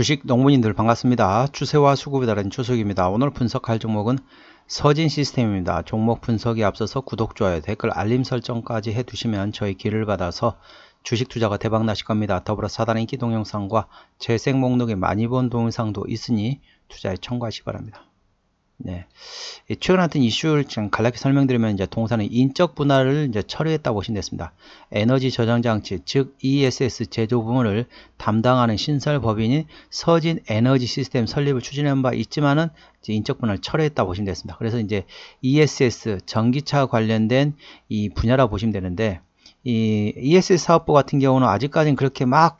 주식 농부님들 반갑습니다. 추세와 수급에 다른 추석입니다. 오늘 분석할 종목은 서진 시스템입니다. 종목 분석에 앞서서 구독, 좋아요, 댓글, 알림 설정까지 해두시면 저희 길을 받아서 주식 투자가 대박 나실 겁니다. 더불어 사단 인기 동영상과 재생 목록에 많이 본 동영상도 있으니 투자에 참고하시기 바랍니다. 네. 최근 하여튼 이슈를 지 간략히 설명드리면 이제 동사는 인적 분할을 이제 처리했다고 보시면 됐습니다. 에너지 저장 장치, 즉 ESS 제조 부문을 담당하는 신설 법인이 서진 에너지 시스템 설립을 추진한 바 있지만은 인적 분할 철회했다고 보시면 됐습니다. 그래서 이제 ESS 전기차 관련된 이 분야라 고 보시면 되는데 이 ESS 사업부 같은 경우는 아직까지는 그렇게 막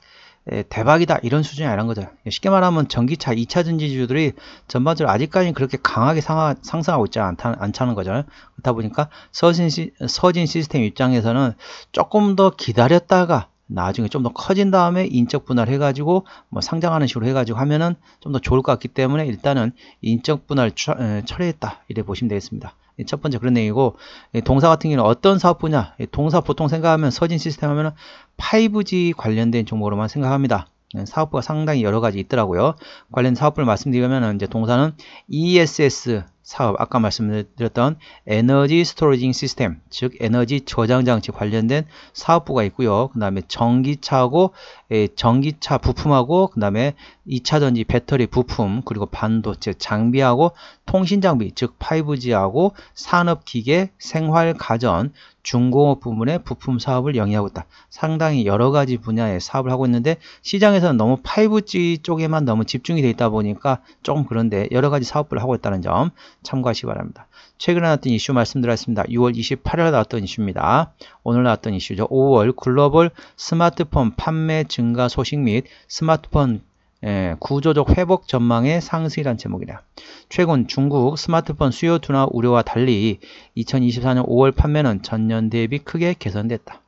예, 대박이다 이런 수준이 아니란 거죠. 쉽게 말하면 전기차 2차 전지주들이 전반적으로 아직까지는 그렇게 강하게 상하, 상승하고 있지 않다, 않다는 거죠. 그렇다 보니까 서진, 시, 서진 시스템 입장에서는 조금 더 기다렸다가 나중에 좀 더 커진 다음에 인적 분할 해가지고 뭐 상장하는 식으로 해가지고 하면은 좀 더 좋을 것 같기 때문에 일단은 인적 분할 처, 에, 처리했다 이래 보시면 되겠습니다. 첫 번째 그런 얘기고 동사 같은 경우는 어떤 사업 분야 동사 보통 생각하면 서진 시스템 하면 5G 관련된 종목으로만 생각합니다 네, 사업부가 상당히 여러 가지 있더라고요 관련 사업부를 말씀드리면 이제 동사는 ESS 사업, 아까 말씀드렸던 에너지 스토리징 시스템, 즉 에너지 저장 장치 관련된 사업부가 있고요. 그 다음에 전기차하고 예, 전기차 부품하고 그 다음에 2차 전지 배터리 부품 그리고 반도체 장비하고 통신 장비, 즉 5G하고 산업 기계, 생활 가전, 중공업 부문의 부품 사업을 영위하고 있다. 상당히 여러 가지 분야의 사업을 하고 있는데 시장에서는 너무 5G 쪽에만 너무 집중이 돼 있다 보니까 조금 그런데 여러 가지 사업을 하고 있다는 점 참고하시기 바랍니다. 최근에 나왔던 이슈 말씀드렸습니다. 6월 28일 에 나왔던 이슈입니다. 오늘 나왔던 이슈죠. 5월 글로벌 스마트폰 판매 증가 소식 및 스마트폰 예, 구조적 회복 전망의 상승이란 제목이다. 최근 중국 스마트폰 수요 둔화 우려와 달리 2024년 5월 판매는 전년 대비 크게 개선됐다.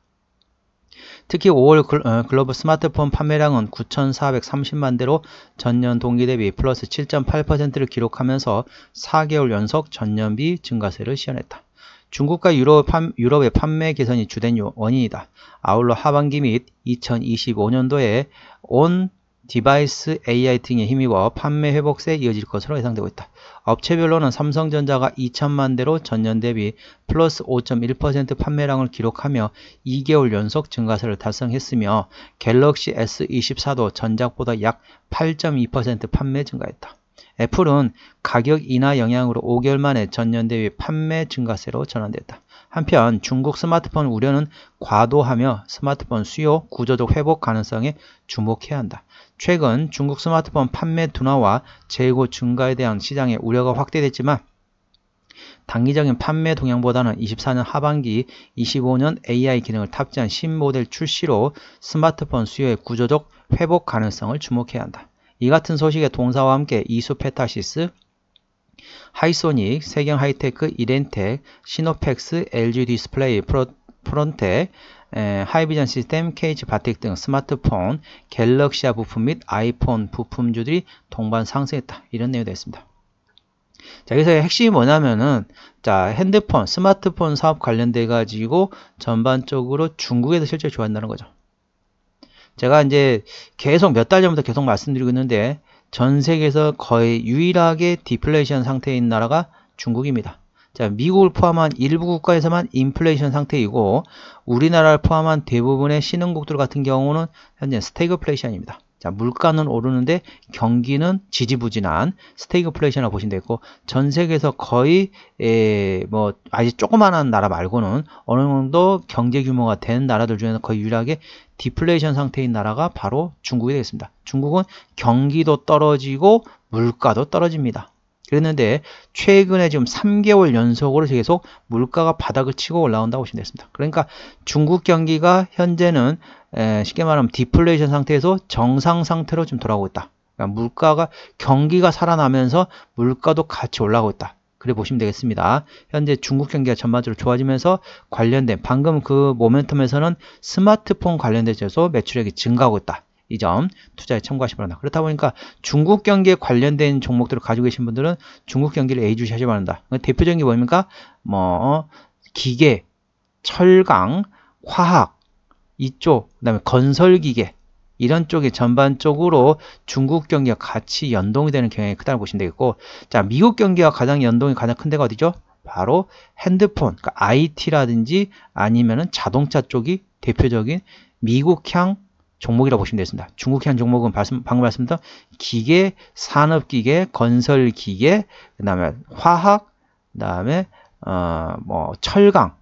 특히 5월 글로벌 어, 스마트폰 판매량은 9,430만 대로 전년 동기 대비 플러스 7.8%를 기록하면서 4개월 연속 전년비 증가세를 시현했다. 중국과 유럽 의 판매 개선이 주된 원인이다. 아울러 하반기 및 2025년도에 온 디바이스 AI 등의 힘입어 판매 회복세에 이어질 것으로 예상되고 있다. 업체별로는 삼성전자가 2천만 대로 전년 대비 플러스 5.1% 판매량을 기록하며 2개월 연속 증가세를 달성했으며 갤럭시 S24도 전작보다 약 8.2% 판매 증가했다. 애플은 가격 인하 영향으로 5개월 만에 전년 대비 판매 증가세로 전환됐다. 한편 중국 스마트폰 우려는 과도하며 스마트폰 수요 구조적 회복 가능성에 주목해야 한다. 최근 중국 스마트폰 판매 둔화와 재고 증가에 대한 시장의 우려가 확대됐지만 단기적인 판매 동향보다는 24년 하반기 25년 AI 기능을 탑재한 신모델 출시로 스마트폰 수요의 구조적 회복 가능성을 주목해야 한다. 이 같은 소식에 동사와 함께 이수페타시스, 하이소닉, 세경 하이테크, 이렌텍, 시노펙스, LG 디스플레이, 프론텍 하이비전 시스템, KH 바텍 등 스마트폰, 갤럭시아 부품 및 아이폰 부품주들이 동반 상승했다. 이런 내용이 되겠습니다. 자, 여기서 핵심이 뭐냐면은, 자, 핸드폰, 스마트폰 사업 관련돼가지고 전반적으로 중국에서 실제 좋아한다는 거죠. 제가 이제 계속 몇 달 전부터 계속 말씀드리고 있는데, 전 세계에서 거의 유일하게 디플레이션 상태인 나라가 중국입니다. 자, 미국을 포함한 일부 국가에서만 인플레이션 상태이고 우리나라를 포함한 대부분의 신흥국들 같은 경우는 현재 스태그플레이션입니다. 자, 물가는 오르는데 경기는 지지부진한 스테이그플레이션이라고 보시면 되고 전 세계에서 거의 에, 뭐 아직 조그만한 나라 말고는 어느 정도 경제 규모가 된 나라들 중에서 거의 유일하게 디플레이션 상태인 나라가 바로 중국이 되겠습니다. 중국은 경기도 떨어지고 물가도 떨어집니다. 그랬는데 최근에 지금 3개월 연속으로 계속 물가가 바닥을 치고 올라온다고 보시면 되습니다 그러니까 중국 경기가 현재는 쉽게 말하면 디플레이션 상태에서 정상 상태로 좀 돌아오고 있다. 그러니까 물가가 경기가 살아나면서 물가도 같이 올라오고 있다. 그래 보시면 되겠습니다. 현재 중국 경기가 전반적으로 좋아지면서 관련된 방금 그 모멘텀에서는 스마트폰 관련돼 재소 매출액이 증가하고 있다. 이점 투자에 참고하시 기바랍니다 그렇다 보니까 중국 경기에 관련된 종목들을 가지고 계신 분들은 중국 경기를 A주시 하시 기바랍니다 그 대표적인 게 뭡니까? 뭐 기계, 철강, 화학 이쪽, 그다음에 건설기계 이런 쪽에 전반적으로 중국 경기와 같이 연동이 되는 경향이 크다고 보시면 되겠고 자 미국 경기와 가장 연동이 가장 큰 데가 어디죠? 바로 핸드폰, 그러니까 IT라든지 아니면은 자동차 쪽이 대표적인 미국향 종목이라고 보시면 되겠습니다. 중국현 종목은 말씀, 방금 말씀드렸던 기계, 산업기계, 건설기계, 그 다음에 화학, 그 다음에 어, 뭐 철강,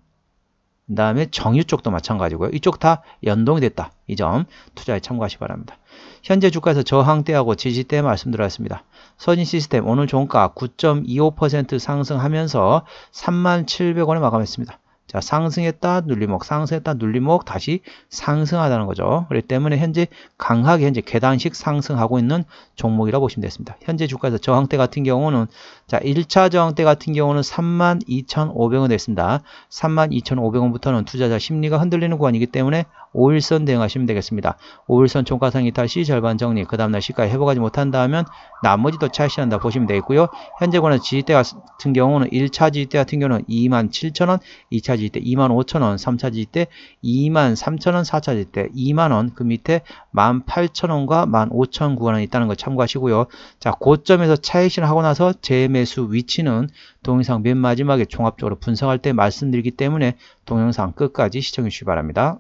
그 다음에 정유 쪽도 마찬가지고요. 이쪽 다 연동이 됐다. 이 점 투자에 참고하시기 바랍니다. 현재 주가에서 저항대하고 지지대 말씀드렸습니다. 서진 시스템 오늘 종가 9.25% 상승하면서 37,000원에 만 마감했습니다. 자, 상승했다, 눌림목, 상승했다, 눌림목, 다시 상승하다는 거죠. 그렇기 때문에 현재 강하게 현재 계단식 상승하고 있는 종목이라고 보시면 되겠습니다. 현재 주가에서 저항대 같은 경우는 자, 1차 저항대 같은 경우는 32,500원 됐습니다. 32,500원부터는 투자자 심리가 흔들리는 구간이기 때문에 5일선 대응하시면 되겠습니다. 5일선 총가상 이탈 시 절반 정리, 그 다음날 시가에 회복하지 못한다면 나머지도 차시한다 보시면 되겠고요. 현재 관한 지지대 같은 경우는 1차 지지대 같은 경우는 27,000원, 2차 지때 25,000원, 3차 지때 23,000원, 4차 지때 2만원, 그 밑에 18,000원과 15,900원이 있다는 거 참고하시고요. 자, 고점에서 차익신 하고 나서 재매수 위치는 동영상 맨 마지막에 종합적으로 분석할 때 말씀드리기 때문에 동영상 끝까지 시청해 주시기 바랍니다.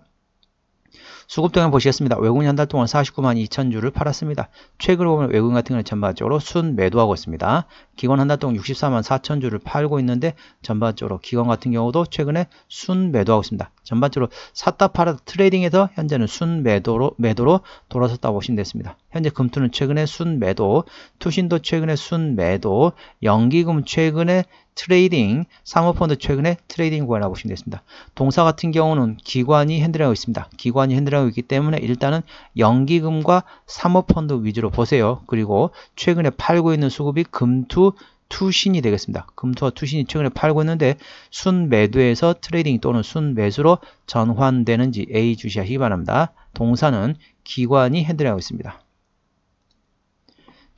수급동향 보시겠습니다. 외국인 한 달 동안 49만 2천 주를 팔았습니다. 최근으로 보면 외국인 같은 경우는 전반적으로 순 매도하고 있습니다. 기관 한 달 동안 64만 4천 주를 팔고 있는데 전반적으로 기관 같은 경우도 최근에 순 매도하고 있습니다. 전반적으로 샀다 팔아 트레이딩에서 현재는 순 매도로 매도로 돌아섰다고 보시면 됐습니다 현재 금투는 최근에 순 매도, 투신도 최근에 순 매도, 연기금 최근에 트레이딩, 사모펀드 최근에 트레이딩 구간이라고 보시면 되겠습니다. 동사 같은 경우는 기관이 핸들하고 있습니다. 기관이 핸들하고 있기 때문에 일단은 연기금과 사모펀드 위주로 보세요. 그리고 최근에 팔고 있는 수급이 금투, 투신이 되겠습니다. 금투와 투신이 최근에 팔고 있는데 순매도에서 트레이딩 또는 순매수로 전환되는지 A 주시하시기 바랍니다. 동사는 기관이 핸들하고 있습니다.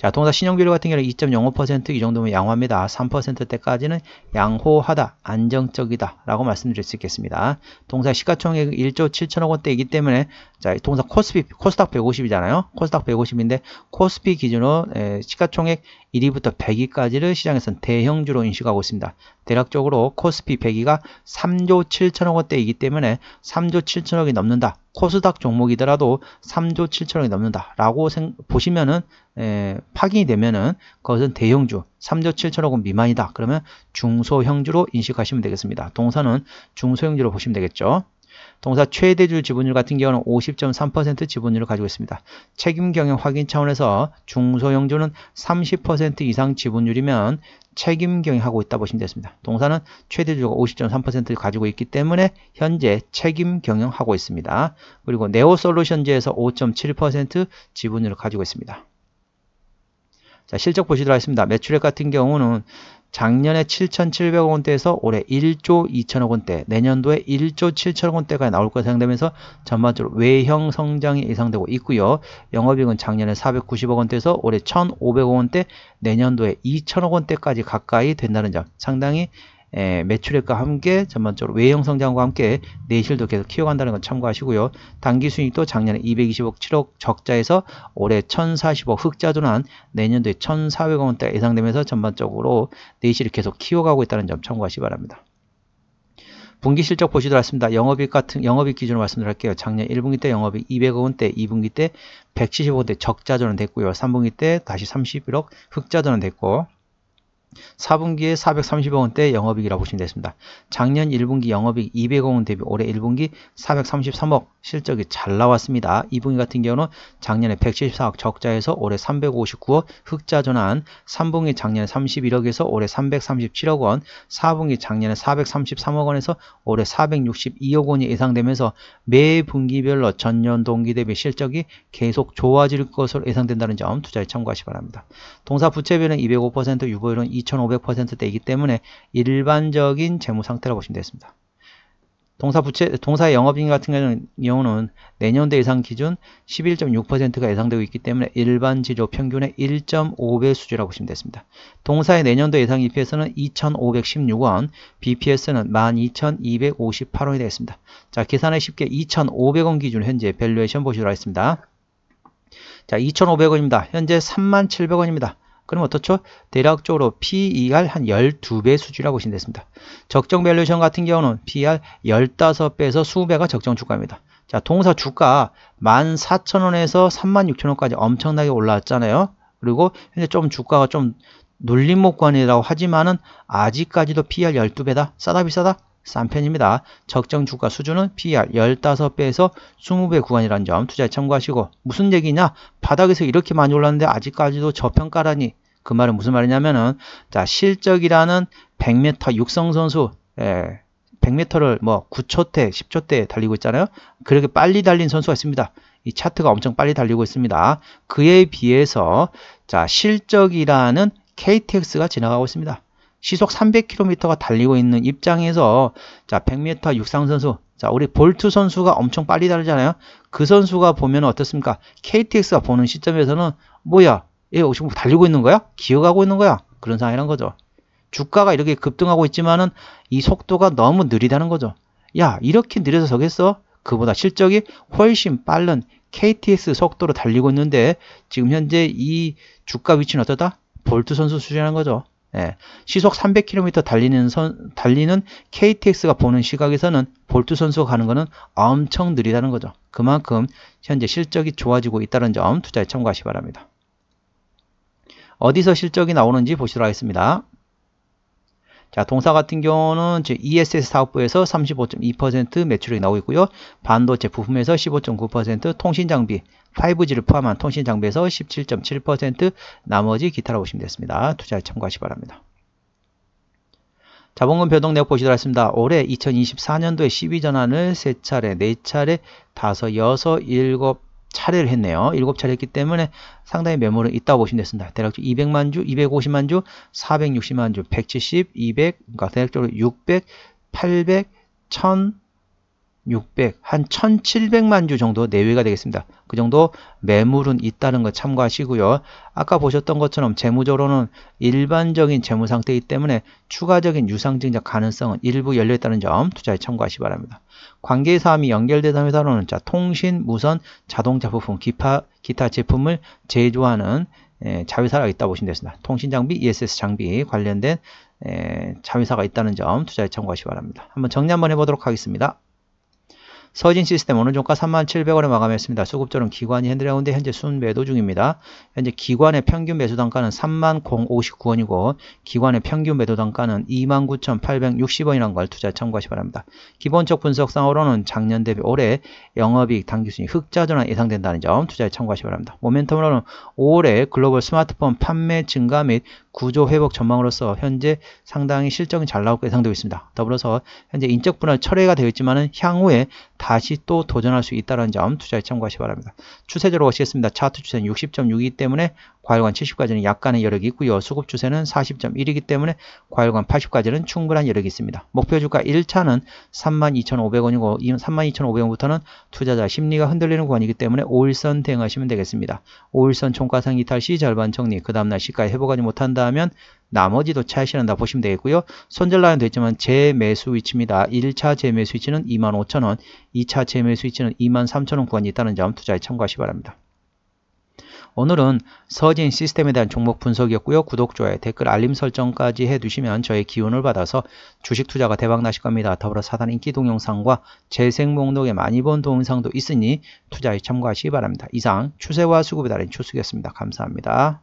자, 동사 신용비율 같은 경우는 2.05%이 정도면 양호합니다. 3%대까지는 양호하다, 안정적이다 라고 말씀드릴 수 있겠습니다. 동사 시가총액 1조 7천억 원대이기 때문에 자, 동사 코스피, 코스닥 150이잖아요. 코스닥 150인데 코스피 기준으로 에, 시가총액 1위부터 100위까지를 시장에서는 대형주로 인식하고 있습니다. 대략적으로 코스피 100위가 3조 7천억 원대이기 때문에 3조 7천억이 넘는다. 코스닥 종목이더라도 3조 7천억이 넘는다라고 보시면은 에, 파기이 되면은 그것은 대형주 3조 7천억 은 미만이다. 그러면 중소형주로 인식하시면 되겠습니다. 동선은 중소형주로 보시면 되겠죠. 동사 최대주 지분율 같은 경우는 50.3% 지분율을 가지고 있습니다. 책임 경영 확인 차원에서 중소형주는 30% 이상 지분율이면 책임 경영하고 있다 보시면 되겠습니다. 동사는 최대주가 50.3%를 가지고 있기 때문에 현재 책임 경영하고 있습니다. 그리고 네오솔루션즈에서 5.7% 지분율을 가지고 있습니다. 자, 실적 보시도록 하겠습니다. 매출액 같은 경우는 작년에 7,700억 원대에서 올해 1조 2천억 원대, 내년도에 1조 7천억 원대가 나올 것으로 예상되면서 전반적으로 외형 성장이 예상되고 있고요. 영업이익은 작년에 490억 원대에서 올해 1,500억 원대, 내년도에 2천억 원대까지 가까이 된다는 점, 상당히 예, 매출액과 함께 전반적으로 외형 성장과 함께 내실도 계속 키워간다는 건 참고하시고요. 단기 수익도 작년에 220억 7억 적자에서 올해 1040억 흑자 전환 내년도에 1400억 원대 예상되면서 전반적으로 내실을 계속 키워가고 있다는 점 참고하시기 바랍니다. 분기 실적 보시도록 하겠습니다. 영업이익 같은 영업이익 기준으로 말씀드릴게요. 작년 1분기 때 영업이익 200억 원대, 2분기 때1 7 5억 원대 적자 전환 됐고요. 3분기 때 다시 31억 흑자 전환 됐고 4분기에 430억 원대 영업이익이라고 보시면 되겠습니다. 작년 1분기 영업이익 200억 원 대비 올해 1분기 433억 실적이 잘 나왔습니다. 2분기 같은 경우는 작년에 174억 적자에서 올해 359억 흑자 전환, 3분기 작년에 31억에서 올해 337억 원, 4분기 작년에 433억 원에서 올해 462억 원이 예상되면서 매 분기별로 전년 동기 대비 실적이 계속 좋아질 것으로 예상된다는 점 투자에 참고하시 기 바랍니다. 동사 부채비는 205% 유보율은 2 2,500%대이기 때문에 일반적인 재무 상태라고 보시면 되겠습니다. 동사 부채, 동사의 영업인 같은 경우는 내년도 예상 기준 11.6%가 예상되고 있기 때문에 일반 지조 평균의 1.5배 수준이라고 보시면 되겠습니다. 동사의 내년도 예상 EPS는 2,516원, BPS는 12,258원이 되겠습니다. 자, 계산에 쉽게 2,500원 기준 현재 밸류에이션 보시도록 하겠습니다. 자, 2,500원입니다. 현재 37,000원입니다. 그럼 어떻죠? 대략적으로 PER 한 12배 수준이라고 보시면 됐습니다. 적정 밸류션 같은 경우는 PER 15배에서 20배가 적정 주가입니다. 자, 동사 주가 14,000원에서 36,000원까지 엄청나게 올라왔잖아요. 그리고 현재 좀 주가가 좀 눌림목관이라고 하지만은 아직까지도 PER 12배다. 싸다 비싸다? 싼 편입니다. 적정 주가 수준은 PR e 15배에서 20배 구간이라는 점 투자에 참고하시고 무슨 얘기냐? 바닥에서 이렇게 많이 올랐는데 아직까지도 저평가라니 그 말은 무슨 말이냐면은 자 실적이라는 100m 육성 선수 예, 100m를 뭐 9초대, 1 0초대 달리고 있잖아요. 그렇게 빨리 달린 선수가 있습니다. 이 차트가 엄청 빨리 달리고 있습니다. 그에 비해서 자 실적이라는 KTX가 지나가고 있습니다. 시속 300km가 달리고 있는 입장에서 자 100m 육상 선수 자 우리 볼트 선수가 엄청 빨리 달리잖아요. 그 선수가 보면 어떻습니까? KTX가 보는 시점에서는 뭐야 예, 지금 뭐 달리고 있는 거야? 기어가고 있는 거야? 그런 상황이란 거죠. 주가가 이렇게 급등하고 있지만은 이 속도가 너무 느리다는 거죠. 야, 이렇게 느려서 서겠어? 그보다 실적이 훨씬 빠른 k t x 속도로 달리고 있는데 지금 현재 이 주가 위치는 어떠다? 볼트 선수 수준이라는 거죠. 예, 시속 300km 달리는 선, 달리는 KTX가 보는 시각에서는 볼트 선수가 가는 거는 엄청 느리다는 거죠. 그만큼 현재 실적이 좋아지고 있다는 점 투자에 참고하시 기 바랍니다. 어디서 실적이 나오는지 보시도록 하겠습니다. 자, 동사 같은 경우는 ESS 사업부에서 35.2% 매출이 나오고 있고요. 반도체 부품에서 15.9%, 통신장비 5G를 포함한 통신장비에서 17.7%, 나머지 기타라고 보시면 됐습니다 투자에 참고하시 기 바랍니다. 자본금 변동 내역 보시도록 하겠습니다. 올해 2024년도에 12전환을 3차례, 4차례, 5, 6, 7, 차례를 했네요. 7차례 했기 때문에 상당히 매물은 있다고 보시면 됐습니다. 대략적으로 200만 주, 250만 주, 460만 주, 170, 200, 그러니까 대략적으로 600, 800, 1000, 600, 한 1700만 주 정도 내외가 되겠습니다. 그 정도 매물은 있다는 거 참고하시고요. 아까 보셨던 것처럼 재무적으로는 일반적인 재무 상태이기 때문에 추가적인 유상증자 가능성은 일부 열려있다는 점 투자에 참고하시 바랍니다. 관계사함이 연결되는 회사로는 자, 통신, 무선, 자동차 부품, 기파, 기타 제품을 제조하는 에, 자회사가 있다고 보시면 되겠습니다. 통신장비, ESS 장비 관련된 에, 자회사가 있다는 점 투자에 참고하시 바랍니다. 한번 정리 한번 해보도록 하겠습니다. 서진 시스템 오늘 종가 3 7 0 0원에 마감했습니다. 수급절은 기관이 핸들해온데 현재 순매도 중입니다. 현재 기관의 평균 매수 단가는 30,059원이고 기관의 평균 매도 단가는 29,860원이라는 걸 투자 참고하시 바랍니다. 기본적 분석상으로는 작년 대비 올해 영업이익 당기순이 흑자 전환 예상된다는 점 투자에 참고하시 바랍니다. 모멘텀으로는 올해 글로벌 스마트폰 판매 증가 및 구조 회복 전망으로서 현재 상당히 실적이 잘 나올 것 예상되고 있습니다. 더불어서 현재 인적 분할 철회가 되어 있지만 향후에 다시 또 도전할 수 있다는 점 투자에 참고하시 기 바랍니다. 추세적으로 보시겠습니다. 차트 추세는 60.6이기 때문에 과열관 70까지는 약간의 여력이 있고요. 수급 추세는 40.1이기 때문에 과열관 80까지는 충분한 여력이 있습니다. 목표 주가 1차는 32,500원이고 32,500원부터는 투자자 심리가 흔들리는 구간이기 때문에 5일선 대응하시면 되겠습니다. 5일선 총가상 이탈 시 절반 정리, 그 다음날 시가에 회복하지 못한다면 나머지도 차시한다 보시면 되겠고요. 손절 라인도 있지만 재매수 위치입니다. 1차 재매수 위치는 25,000원, 2차 재매수 위치는 23,000원 구간이 있다는 점 투자에 참고하시 기 바랍니다. 오늘은 서진 시스템에 대한 종목 분석이었고요. 구독, 좋아요, 댓글, 알림 설정까지 해두시면 저의 기운을 받아서 주식 투자가 대박 나실 겁니다. 더불어 사단 인기 동영상과 재생 목록에 많이 본 동영상도 있으니 투자에 참고하시기 바랍니다. 이상 추세와 수급에 달린 추수였습니다. 감사합니다.